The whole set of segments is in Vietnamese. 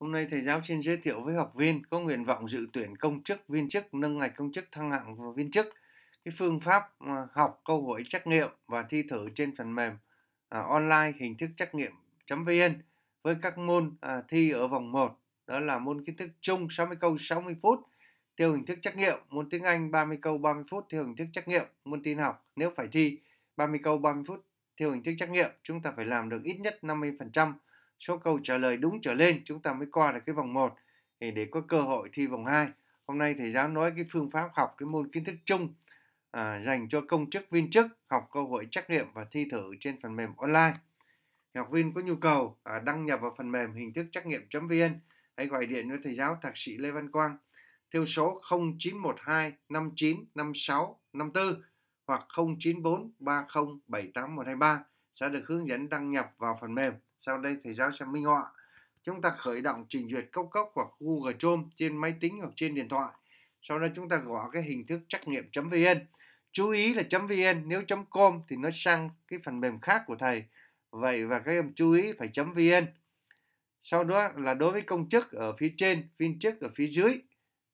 Hôm nay thầy giáo xin giới thiệu với học viên có nguyện vọng dự tuyển công chức, viên chức, nâng ngạch công chức thăng hạng và viên chức. Cái phương pháp à, học câu hỏi trắc nghiệm và thi thử trên phần mềm à, online hình thức trắc nghiệm.vn với các môn à, thi ở vòng 1 đó là môn kiến thức chung 60 câu 60 phút theo hình thức trắc nghiệm, môn tiếng Anh 30 câu 30 phút theo hình thức trắc nghiệm, môn tin học nếu phải thi 30 câu 30 phút theo hình thức trắc nghiệm, chúng ta phải làm được ít nhất 50% số câu trả lời đúng trở lên chúng ta mới qua được cái vòng 1 thì để có cơ hội thi vòng 2 hôm nay thầy giáo nói cái phương pháp học cái môn kiến thức chung à, dành cho công chức viên chức học cơ hội trắc nghiệm và thi thử trên phần mềm online học viên có nhu cầu à, đăng nhập vào phần mềm hình thức trắc nghiệm.vn hãy gọi điện với thầy giáo thạc sĩ Lê Văn Quang theo số 0912 59 56 54 hoặc 0943078123 sẽ được hướng dẫn đăng nhập vào phần mềm sau đây thầy giáo sẽ minh họa. Chúng ta khởi động trình duyệt cốc cốc hoặc Google Chrome trên máy tính hoặc trên điện thoại. Sau đó chúng ta gõ cái hình thức trắc nghiệm.vn. Chú ý là .vn nếu .com thì nó sang cái phần mềm khác của thầy. Vậy và các em chú ý phải .vn. Sau đó là đối với công chức ở phía trên, viên chức ở phía dưới.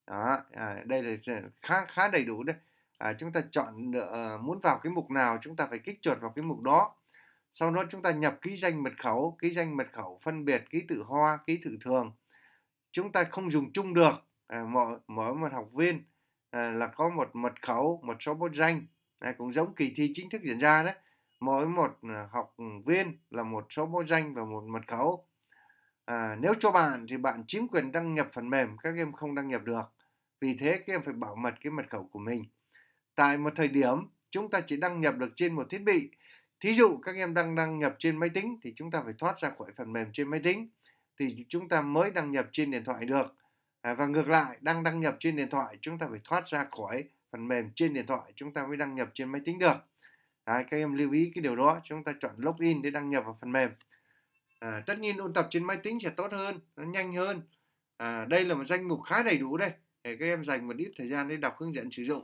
Đó, à, đây là khá khá đầy đủ đấy. À, chúng ta chọn uh, muốn vào cái mục nào chúng ta phải kích chuột vào cái mục đó sau đó chúng ta nhập ký danh mật khẩu ký danh mật khẩu phân biệt ký tự hoa ký tự thường chúng ta không dùng chung được à, mỗi mỗi một học viên à, là có một mật khẩu một số bốt danh à, cũng giống kỳ thi chính thức diễn ra đấy mỗi một à, học viên là một số bốt danh và một mật khẩu à, nếu cho bạn thì bạn chiếm quyền đăng nhập phần mềm các em không đăng nhập được vì thế các em phải bảo mật cái mật khẩu của mình tại một thời điểm chúng ta chỉ đăng nhập được trên một thiết bị thí dụ các em đang đăng nhập trên máy tính thì chúng ta phải thoát ra khỏi phần mềm trên máy tính thì chúng ta mới đăng nhập trên điện thoại được à, và ngược lại đang đăng nhập trên điện thoại chúng ta phải thoát ra khỏi phần mềm trên điện thoại chúng ta mới đăng nhập trên máy tính được à, các em lưu ý cái điều đó chúng ta chọn login để đăng nhập vào phần mềm à, tất nhiên ôn tập trên máy tính sẽ tốt hơn nó nhanh hơn à, đây là một danh mục khá đầy đủ đây để các em dành một ít thời gian để đọc hướng dẫn sử dụng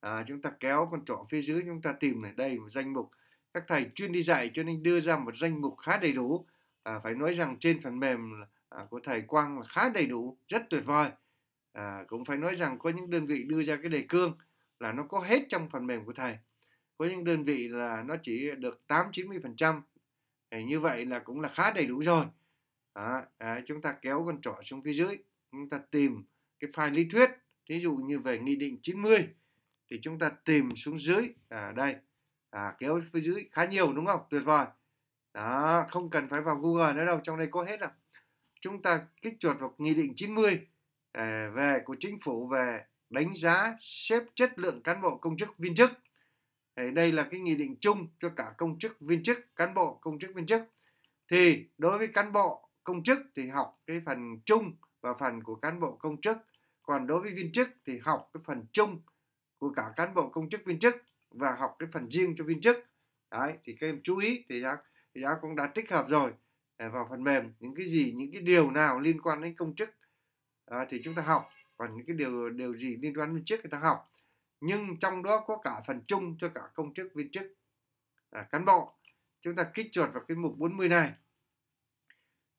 à, chúng ta kéo con trỏ phía dưới chúng ta tìm ở đây một danh mục các thầy chuyên đi dạy cho nên đưa ra một danh mục khá đầy đủ à, phải nói rằng trên phần mềm à, của thầy Quang là khá đầy đủ rất tuyệt vời à, cũng phải nói rằng có những đơn vị đưa ra cái đề cương là nó có hết trong phần mềm của thầy có những đơn vị là nó chỉ được 8 90 phần trăm như vậy là cũng là khá đầy đủ rồi à, à, chúng ta kéo con trỏ xuống phía dưới chúng ta tìm cái file lý thuyết ví dụ như về nghị định 90 thì chúng ta tìm xuống dưới à, đây à, kéo phía dưới khá nhiều đúng không tuyệt vời đó không cần phải vào Google nữa đâu trong đây có hết rồi chúng ta kích chuột vào nghị định 90 à, về của chính phủ về đánh giá xếp chất lượng cán bộ công chức viên chức thì đây là cái nghị định chung cho cả công chức viên chức cán bộ công chức viên chức thì đối với cán bộ công chức thì học cái phần chung và phần của cán bộ công chức còn đối với viên chức thì học cái phần chung của cả cán bộ công chức viên chức và học cái phần riêng cho viên chức đấy thì các em chú ý thì giáo thì giáo cũng đã tích hợp rồi à, vào phần mềm những cái gì những cái điều nào liên quan đến công chức à, thì chúng ta học còn những cái điều điều gì liên quan đến chức thì ta học nhưng trong đó có cả phần chung cho cả công chức viên chức à, cán bộ chúng ta kích chuột vào cái mục 40 này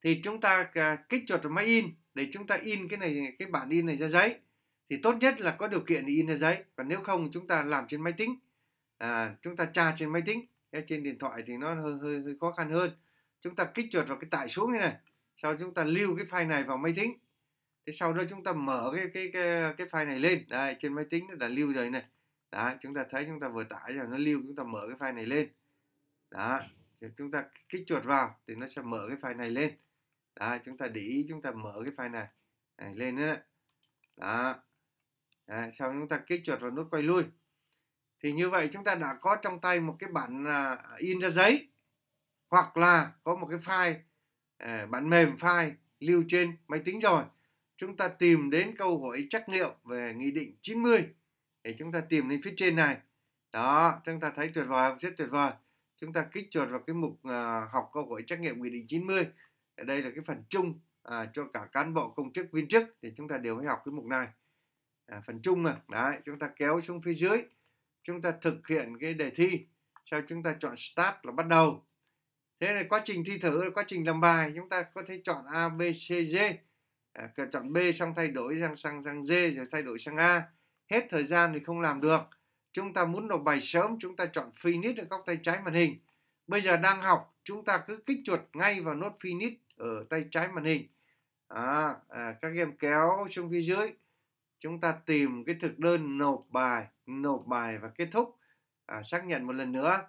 thì chúng ta à, kích chuột vào máy in để chúng ta in cái này cái bản in này ra giấy thì tốt nhất là có điều kiện thì in ra giấy còn nếu không chúng ta làm trên máy tính à, chúng ta tra trên máy tính trên điện thoại thì nó hơi, hơi, hơi khó khăn hơn chúng ta kích chuột vào cái tải xuống như này sau chúng ta lưu cái file này vào máy tính thế sau đó chúng ta mở cái cái cái, cái file này lên đây trên máy tính nó đã lưu rồi này đó chúng ta thấy chúng ta vừa tải rồi nó lưu chúng ta mở cái file này lên đó chúng ta kích chuột vào thì nó sẽ mở cái file này lên đó chúng ta để ý chúng ta mở cái file này, này lên nữa đó. đó sau chúng ta kích chuột vào nút quay lui thì như vậy chúng ta đã có trong tay một cái bản à, in ra giấy hoặc là có một cái file à, bản mềm file lưu trên máy tính rồi chúng ta tìm đến câu hỏi trắc nghiệm về nghị định 90 để chúng ta tìm lên phía trên này đó chúng ta thấy tuyệt vời không rất tuyệt vời chúng ta kích chuột vào cái mục à, học câu hỏi trắc nghiệm nghị định 90 ở đây là cái phần chung à, cho cả cán bộ công chức viên chức thì chúng ta đều phải học cái mục này à, phần chung mà đấy chúng ta kéo xuống phía dưới chúng ta thực hiện cái đề thi sau chúng ta chọn start là bắt đầu thế này quá trình thi thử quá trình làm bài chúng ta có thể chọn a b c d à, chọn b xong thay đổi sang sang sang d rồi thay đổi sang a hết thời gian thì không làm được chúng ta muốn nộp bài sớm chúng ta chọn finish ở góc tay trái màn hình bây giờ đang học chúng ta cứ kích chuột ngay vào nốt finish ở tay trái màn hình à, à, các em kéo xuống phía dưới chúng ta tìm cái thực đơn nộp bài nộp bài và kết thúc à, xác nhận một lần nữa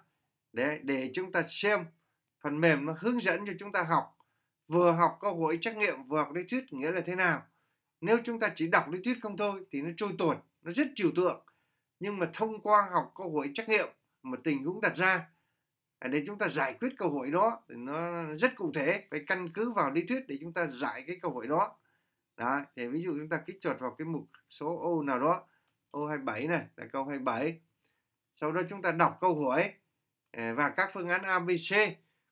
để để chúng ta xem phần mềm nó hướng dẫn cho chúng ta học vừa học câu hỏi trắc nghiệm vừa học lý thuyết nghĩa là thế nào nếu chúng ta chỉ đọc lý thuyết không thôi thì nó trôi tuột nó rất trừu tượng nhưng mà thông qua học câu hỏi trắc nghiệm mà tình huống đặt ra à, để chúng ta giải quyết câu hỏi đó thì nó rất cụ thể phải căn cứ vào lý thuyết để chúng ta giải cái câu hỏi đó đó, thì ví dụ chúng ta kích chuột vào cái mục số ô nào đó, ô 27 này là câu 27. Sau đó chúng ta đọc câu hỏi à, và các phương án ABC.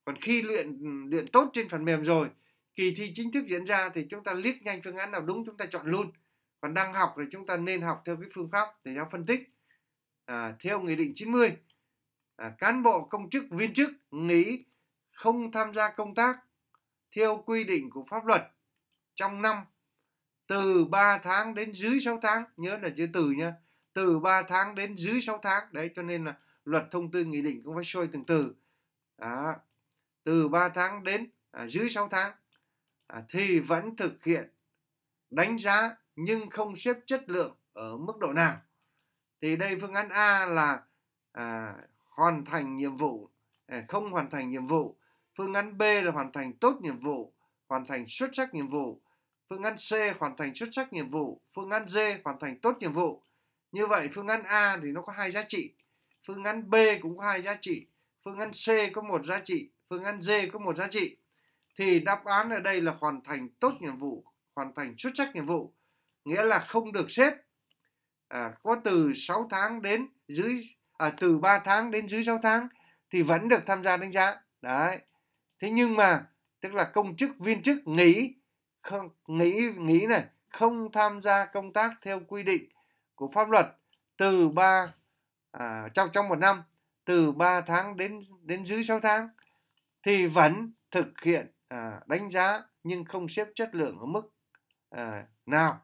Còn khi luyện luyện tốt trên phần mềm rồi, kỳ thi chính thức diễn ra thì chúng ta liếc nhanh phương án nào đúng chúng ta chọn luôn. Còn đang học thì chúng ta nên học theo cái phương pháp thầy giáo phân tích. À, theo Nghị định 90, à, cán bộ công chức viên chức nghỉ không tham gia công tác theo quy định của pháp luật trong năm từ 3 tháng đến dưới 6 tháng nhớ là chữ từ nhá từ 3 tháng đến dưới 6 tháng đấy cho nên là luật thông tư nghị định cũng phải sôi từng từ đó. từ 3 tháng đến à, dưới 6 tháng à, thì vẫn thực hiện đánh giá nhưng không xếp chất lượng ở mức độ nào thì đây phương án A là à, hoàn thành nhiệm vụ à, không hoàn thành nhiệm vụ phương án B là hoàn thành tốt nhiệm vụ hoàn thành xuất sắc nhiệm vụ phương án C hoàn thành xuất sắc nhiệm vụ, phương án D hoàn thành tốt nhiệm vụ. Như vậy phương án A thì nó có hai giá trị, phương án B cũng có hai giá trị, phương án C có một giá trị, phương án D có một giá trị. Thì đáp án ở đây là hoàn thành tốt nhiệm vụ, hoàn thành xuất sắc nhiệm vụ, nghĩa là không được xếp à, có từ 6 tháng đến dưới à, từ 3 tháng đến dưới 6 tháng thì vẫn được tham gia đánh giá. Đấy. Thế nhưng mà tức là công chức viên chức nghỉ không nghĩ nghĩ này không tham gia công tác theo quy định của pháp luật từ 3 à, trong trong một năm từ 3 tháng đến đến dưới 6 tháng thì vẫn thực hiện à, đánh giá nhưng không xếp chất lượng ở mức à, nào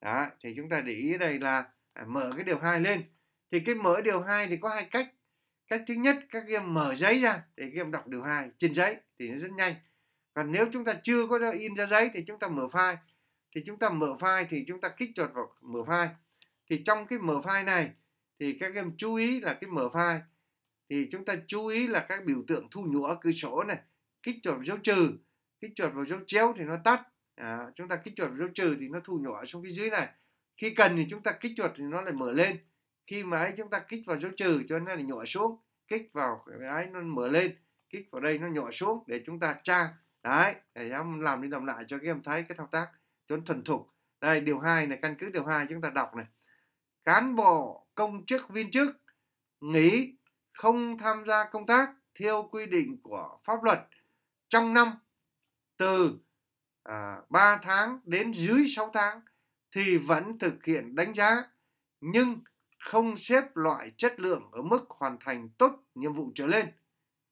đó thì chúng ta để ý đây là à, mở cái điều hai lên thì cái mở điều hai thì có hai cách cách thứ nhất các em mở giấy ra để các em đọc điều hai trên giấy thì nó rất nhanh còn nếu chúng ta chưa có in ra giấy thì chúng ta mở file thì chúng ta mở file thì chúng ta kích chuột vào mở file thì trong cái mở file này thì các em chú ý là cái mở file thì chúng ta chú ý là các biểu tượng thu nhũa cửa sổ này kích chuột vào dấu trừ kích chuột vào dấu chéo thì nó tắt à, chúng ta kích chuột vào dấu trừ thì nó thu nhỏ xuống phía dưới này khi cần thì chúng ta kích chuột thì nó lại mở lên khi mà ấy chúng ta kích vào dấu trừ cho nó lại nhỏ xuống kích vào cái ấy nó mở lên kích vào đây nó nhỏ xuống để chúng ta tra đấy để em làm đi làm lại cho các em thấy cái thao tác cho nó thuần thục đây điều 2 này căn cứ điều 2 chúng ta đọc này cán bộ công chức viên chức nghỉ không tham gia công tác theo quy định của pháp luật trong năm từ à, 3 tháng đến dưới 6 tháng thì vẫn thực hiện đánh giá nhưng không xếp loại chất lượng ở mức hoàn thành tốt nhiệm vụ trở lên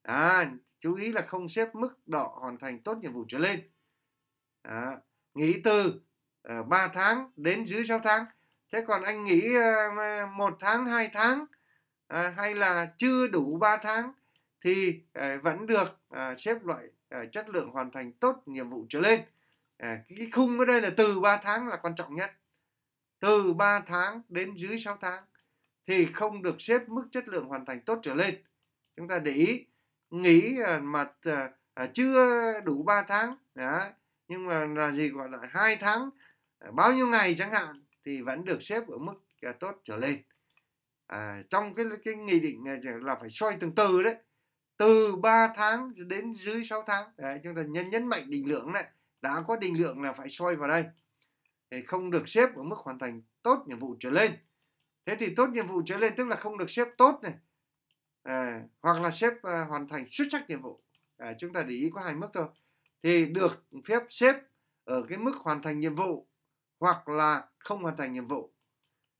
à, chú ý là không xếp mức độ hoàn thành tốt nhiệm vụ trở lên à, nghỉ từ uh, ờ, 3 tháng đến dưới 6 tháng thế còn anh nghỉ uh, tháng 2 tháng uh, hay là chưa đủ 3 tháng thì uh, vẫn được uh, xếp loại uh, chất lượng hoàn thành tốt nhiệm vụ trở lên À, cái khung ở đây là từ 3 tháng là quan trọng nhất. Từ 3 tháng đến dưới 6 tháng thì không được xếp mức chất lượng hoàn thành tốt trở lên. Chúng ta để ý nghỉ à, mà à, chưa đủ 3 tháng nhưng mà là gì gọi là hai tháng à, bao nhiêu ngày chẳng hạn thì vẫn được xếp ở mức tốt trở lên à, trong cái cái nghị định là phải soi từng từ đấy từ 3 tháng đến dưới 6 tháng đấy, chúng ta nhấn nhấn mạnh định lượng này đã có định lượng là phải soi vào đây thì không được xếp ở mức hoàn thành tốt nhiệm vụ trở lên thế thì tốt nhiệm vụ trở lên tức là không được xếp tốt này à, hoặc là sếp à, hoàn thành xuất sắc nhiệm vụ à, chúng ta để ý có hai mức thôi thì được phép xếp ở cái mức hoàn thành nhiệm vụ hoặc là không hoàn thành nhiệm vụ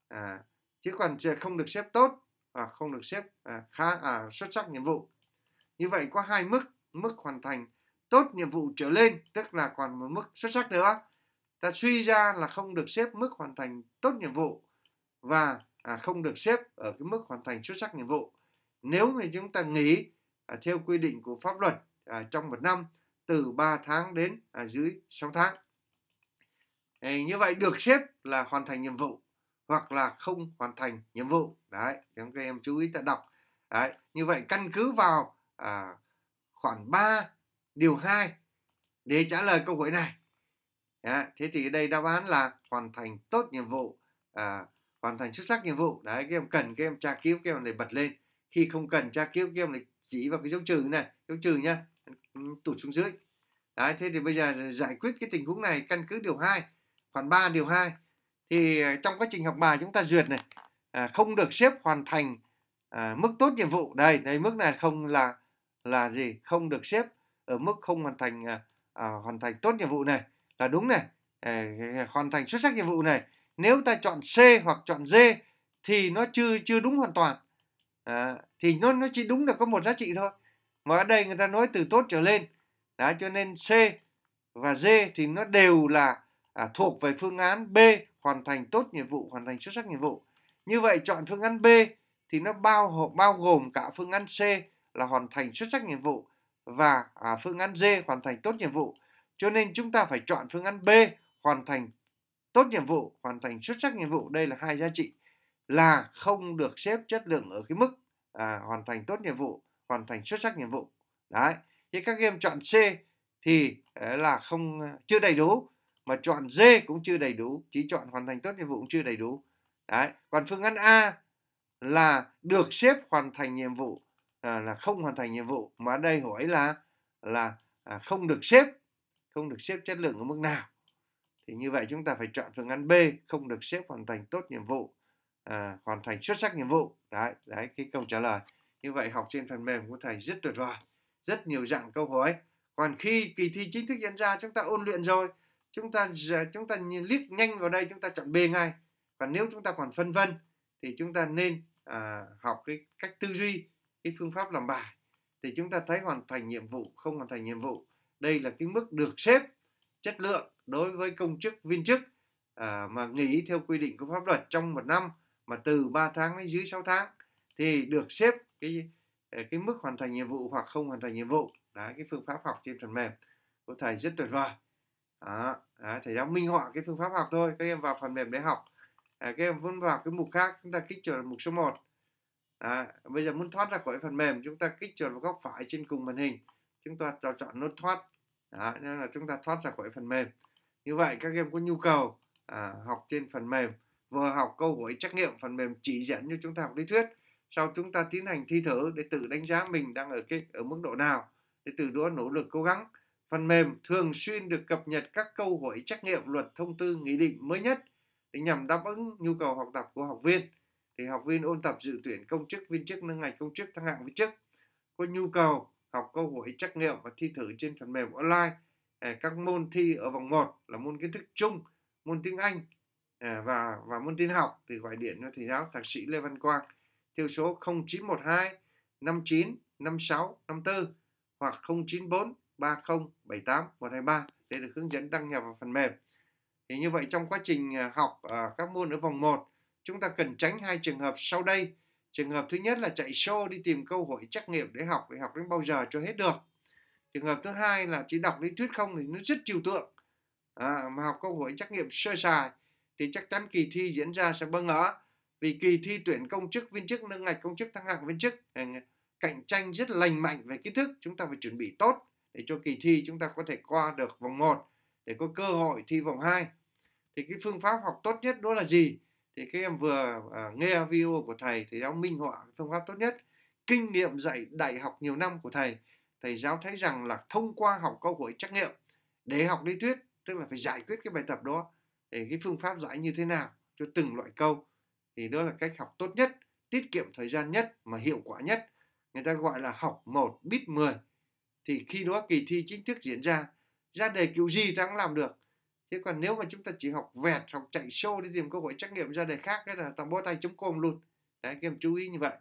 à, chứ còn không được xếp tốt và không được xếp à, khá à, xuất sắc nhiệm vụ như vậy có hai mức mức hoàn thành tốt nhiệm vụ trở lên tức là còn một mức xuất sắc nữa ta suy ra là không được xếp mức hoàn thành tốt nhiệm vụ và à, không được xếp ở cái mức hoàn thành xuất sắc nhiệm vụ nếu mà chúng ta nghỉ à, theo quy định của pháp luật à, trong một năm từ 3 tháng đến à, dưới 6 tháng. À, như vậy được xếp là hoàn thành nhiệm vụ hoặc là không hoàn thành nhiệm vụ. Đấy, các em chú ý ta đọc. Đấy, như vậy căn cứ vào à, khoản 3 điều 2 để trả lời câu hỏi này. Đấy, thế thì đây đáp án là hoàn thành tốt nhiệm vụ, à, hoàn thành xuất sắc nhiệm vụ. Đấy, các em cần các em tra cứu các em để bật lên khi không cần tra kiếp kia này chỉ vào cái dấu trừ này dấu trừ nhá tụt xuống dưới đấy thế thì bây giờ giải quyết cái tình huống này căn cứ điều 2 khoản 3 điều 2 thì ờ, trong quá trình học bài chúng ta duyệt này à, không được xếp hoàn thành à, mức tốt nhiệm vụ đây đây mức này không là là gì không được xếp ở mức không hoàn thành à, à, hoàn thành tốt nhiệm vụ này là đúng này à, hoàn thành xuất sắc nhiệm vụ này nếu ta chọn C hoặc chọn D thì nó chưa chưa đúng hoàn toàn à, thì nó nó chỉ đúng là có một giá trị thôi mà ở đây người ta nói từ tốt trở lên đó cho nên C và D thì nó đều là à, thuộc về phương án B hoàn thành tốt nhiệm vụ hoàn thành xuất sắc nhiệm vụ như vậy chọn phương án B thì nó bao bao gồm cả phương án C là hoàn thành xuất sắc nhiệm vụ và à, phương án D hoàn thành tốt nhiệm vụ cho nên chúng ta phải chọn phương án B hoàn thành tốt nhiệm vụ hoàn thành xuất sắc nhiệm vụ đây là hai giá trị là không được xếp chất lượng ở cái mức à, hoàn thành tốt nhiệm vụ hoàn thành xuất sắc nhiệm vụ đấy thì các game chọn C thì à, là không à, chưa đầy đủ mà chọn D cũng chưa đầy đủ chỉ chọn hoàn thành tốt nhiệm vụ cũng chưa đầy đủ đấy còn phương án A là được xếp hoàn thành nhiệm vụ à, là không hoàn thành nhiệm vụ mà đây hỏi là là à, không được xếp không được xếp chất lượng ở mức nào thì như vậy chúng ta phải chọn phương án B không được xếp hoàn thành tốt nhiệm vụ à, hoàn thành xuất sắc nhiệm vụ đấy đấy cái câu trả lời như vậy học trên phần mềm của thầy rất tuyệt vời rất nhiều dạng câu hỏi còn khi kỳ thi chính thức diễn ra chúng ta ôn luyện rồi chúng ta chúng ta liếc nhanh vào đây chúng ta chọn B ngay còn nếu chúng ta còn phân vân thì chúng ta nên à, học cái cách tư duy cái phương pháp làm bài thì chúng ta thấy hoàn thành nhiệm vụ không hoàn thành nhiệm vụ đây là cái mức được xếp chất lượng đối với công chức viên chức à, mà nghỉ theo quy định của pháp luật trong một năm mà từ 3 tháng đến dưới 6 tháng thì được xếp cái ờ, cái mức hoàn thành nhiệm vụ hoặc không hoàn thành nhiệm vụ đấy cái phương pháp học trên phần mềm của thầy rất tuyệt vời đó, đó, thầy giáo minh họa cái phương pháp học thôi các em vào phần mềm để học à, các em vẫn vào cái mục khác chúng ta kích chuột mục số 1 à, bây giờ muốn thoát ra khỏi phần mềm chúng ta kích chuột vào góc phải trên cùng màn hình chúng ta chọn nút thoát đó, nên là chúng ta thoát ra khỏi phần mềm như vậy các em có nhu cầu à, học trên phần mềm vừa học câu hỏi trắc nghiệm phần mềm chỉ dẫn cho chúng ta học lý thuyết sau chúng ta tiến hành thi thử để tự đánh giá mình đang ở cái ở mức độ nào để từ đó nỗ lực cố gắng phần mềm thường xuyên được cập nhật các câu hỏi trắc nghiệm luật thông tư nghị định mới nhất để nhằm đáp ứng nhu cầu học tập của học viên thì học viên ôn tập dự tuyển công chức viên chức nâng ngạch công chức thăng hạng viên chức có nhu cầu học câu hỏi trắc nghiệm và thi thử trên phần mềm online à, các môn thi ở vòng 1 là môn kiến thức chung môn tiếng Anh À, và và môn tin học thì gọi điện cho thầy giáo thạc sĩ Lê Văn Quang theo số 0912 59 56 54 hoặc 094 30 78 123 để được hướng dẫn đăng nhập vào phần mềm. Thì như vậy trong quá trình à, học ở các môn ở vòng 1, chúng ta cần tránh hai trường hợp sau đây. Trường hợp thứ nhất là chạy show đi tìm câu hỏi trắc nghiệm để học để học đến bao giờ cho hết được. Trường hợp thứ hai là chỉ đọc lý thuyết không thì nó rất trừu tượng. À, mà học câu hỏi trắc nghiệm sơ sài thì chắc chắn kỳ thi diễn ra sẽ bơ ngỡ vì kỳ thi tuyển công chức viên chức nâng ngạch công chức thăng hạng viên chức ờ, cạnh tranh rất lành mạnh về kiến thức chúng ta phải chuẩn bị tốt để cho kỳ thi chúng ta có thể qua được vòng 1 để có cơ hội thi vòng 2 thì cái phương pháp học tốt nhất đó là gì thì các em vừa à, nghe video của thầy thì giáo minh họa phương pháp tốt nhất kinh nghiệm dạy đại học nhiều năm của thầy thầy giáo thấy rằng là thông qua học câu hỏi trắc nghiệm để học lý thuyết tức là phải giải quyết cái bài tập đó để cái phương pháp giải như thế nào cho từng loại câu thì đó là cách học tốt nhất tiết kiệm thời gian nhất mà hiệu quả nhất người ta gọi là học một biết 10 thì khi đó kỳ thi chính thức diễn ra ra đề kiểu gì ta cũng làm được thế còn nếu mà chúng ta chỉ học vẹt học chạy show đi tìm câu hỏi trắc nghiệm ra đề khác cái là ta bó tay chống côm luôn đấy các em chú ý như vậy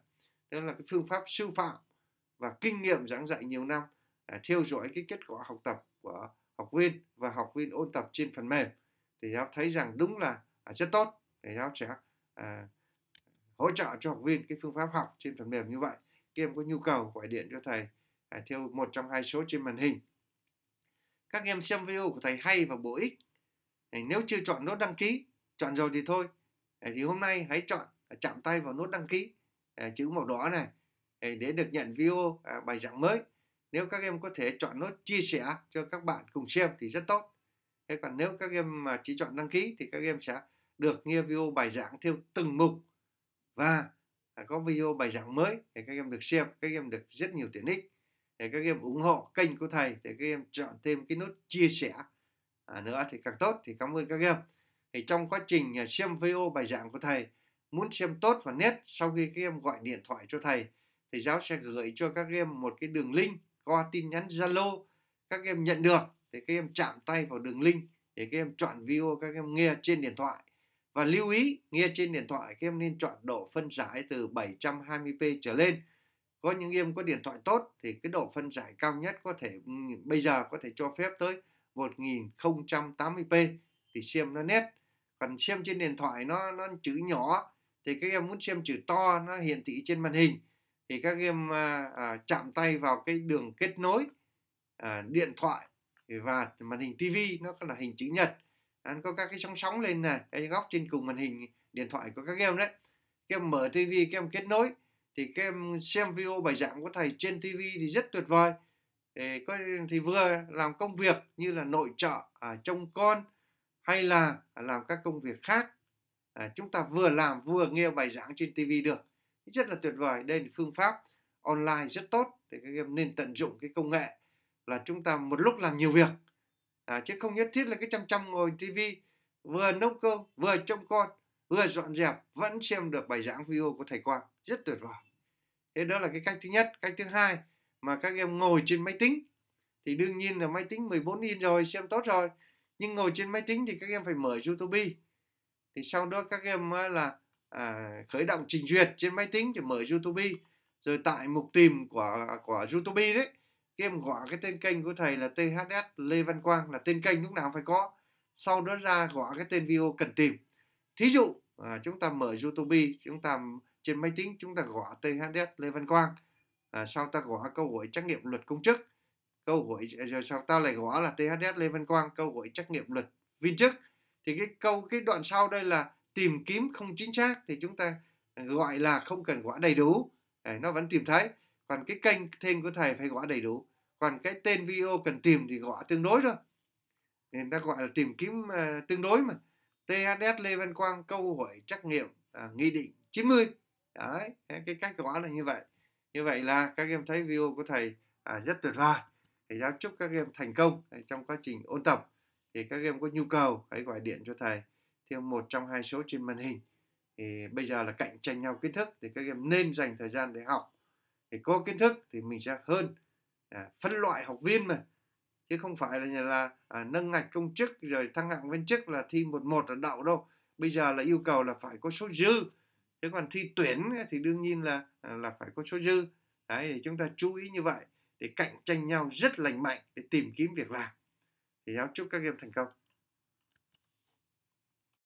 đó là cái phương pháp sư phạm và kinh nghiệm giảng dạy nhiều năm à, theo dõi cái kết quả học tập của học viên và học viên ôn tập trên phần mềm thì giáo thấy rằng đúng là à, rất tốt thì giáo sẽ à, hỗ trợ cho học viên cái phương pháp học trên phần mềm như vậy khi em có nhu cầu gọi điện cho thầy à, theo một trong hai số trên màn hình các em xem video của thầy hay và bổ ích à, nếu chưa chọn nốt đăng ký chọn rồi thì thôi à, thì hôm nay hãy chọn à, chạm tay vào nốt đăng ký à, chữ màu đỏ này à, để được nhận video à, bài giảng mới nếu các em có thể chọn nốt chia sẻ cho các bạn cùng xem thì rất tốt thế còn nếu các em mà chỉ chọn đăng ký thì các em sẽ được nghe video bài giảng theo từng mục và à, có video bài giảng mới để các em được xem các em được rất nhiều tiện ích để các em ủng hộ kênh của thầy để các em chọn thêm cái nút chia sẻ à, nữa thì càng tốt thì cảm ơn các em thì trong quá trình à, xem video bài giảng của thầy muốn xem tốt và nét sau khi các em gọi điện thoại cho thầy thì giáo sẽ gửi cho các em một cái đường link qua tin nhắn Zalo các em nhận được để các em chạm tay vào đường link để các em chọn video các em nghe trên điện thoại và lưu ý nghe trên điện thoại các em nên chọn độ phân giải từ 720p trở lên có những em có điện thoại tốt thì cái độ phân giải cao nhất có thể ừ, bây giờ có thể cho phép tới 1080p thì xem nó nét còn xem trên điện thoại nó nó chữ nhỏ thì các em muốn xem chữ to nó hiện thị trên màn hình thì các em à, à, chạm tay vào cái đường kết nối à, điện thoại và màn hình TV nó là hình chữ nhật à, có các cái sóng sóng lên này cái góc trên cùng màn hình điện thoại của các em đấy các em mở TV các em kết nối thì các em xem video bài giảng của thầy trên TV thì rất tuyệt vời để có thì vừa làm công việc như là nội trợ à, trông con hay là làm các công việc khác à, chúng ta vừa làm vừa nghe bài giảng trên TV được rất là tuyệt vời đây là phương pháp online rất tốt thì các em nên tận dụng cái công nghệ là chúng ta một lúc làm nhiều việc à, chứ không nhất thiết là cái chăm chăm ngồi TV vừa nấu cơm vừa trông con vừa dọn dẹp vẫn xem được bài giảng video của thầy Quang rất tuyệt vời thế đó là cái cách thứ nhất cách thứ hai mà các em ngồi trên máy tính thì đương nhiên là máy tính 14 in rồi xem tốt rồi nhưng ngồi trên máy tính thì các em phải mở YouTube thì sau đó các em là à, khởi động trình duyệt trên máy tính thì mở YouTube rồi tại mục tìm của của YouTube đấy các em gõ cái tên kênh của thầy là THS Lê Văn Quang là tên kênh lúc nào phải có sau đó ra gõ cái tên video cần tìm thí dụ à, chúng ta mở YouTube chúng ta trên máy tính chúng ta gõ THS Lê Văn Quang à, sau ta gõ câu hỏi trắc nghiệm luật công chức câu hỏi à, rồi sau ta lại gõ là THS Lê Văn Quang câu hỏi trắc nghiệm luật viên chức thì cái câu cái đoạn sau đây là tìm kiếm không chính xác thì chúng ta gọi là không cần gõ đầy đủ để nó vẫn tìm thấy còn cái kênh thêm của thầy phải gõ đầy đủ còn cái tên video cần tìm thì gọi tương đối thôi nên ta gọi là tìm kiếm uh, tương đối mà THS Lê Văn Quang câu hỏi trắc nghiệm à, nghị định 90 đấy cái cách gọi là như vậy như vậy là các em thấy video của thầy à, rất tuyệt vời thầy giáo chúc các em thành công à, trong quá trình ôn tập thì các em có nhu cầu hãy gọi điện cho thầy theo một trong hai số trên màn hình thì bây giờ là cạnh tranh nhau kiến thức thì các em nên dành thời gian để học thì có kiến thức thì mình sẽ hơn à, phân loại học viên mà chứ không phải là là à, nâng ngạch công chức rồi thăng hạng viên chức là thi một một là đậu đâu bây giờ là yêu cầu là phải có số dư thế còn thi tuyển thì đương nhiên là à, là phải có số dư đấy thì chúng ta chú ý như vậy để cạnh tranh nhau rất lành mạnh để tìm kiếm việc làm thì giáo chúc các em thành công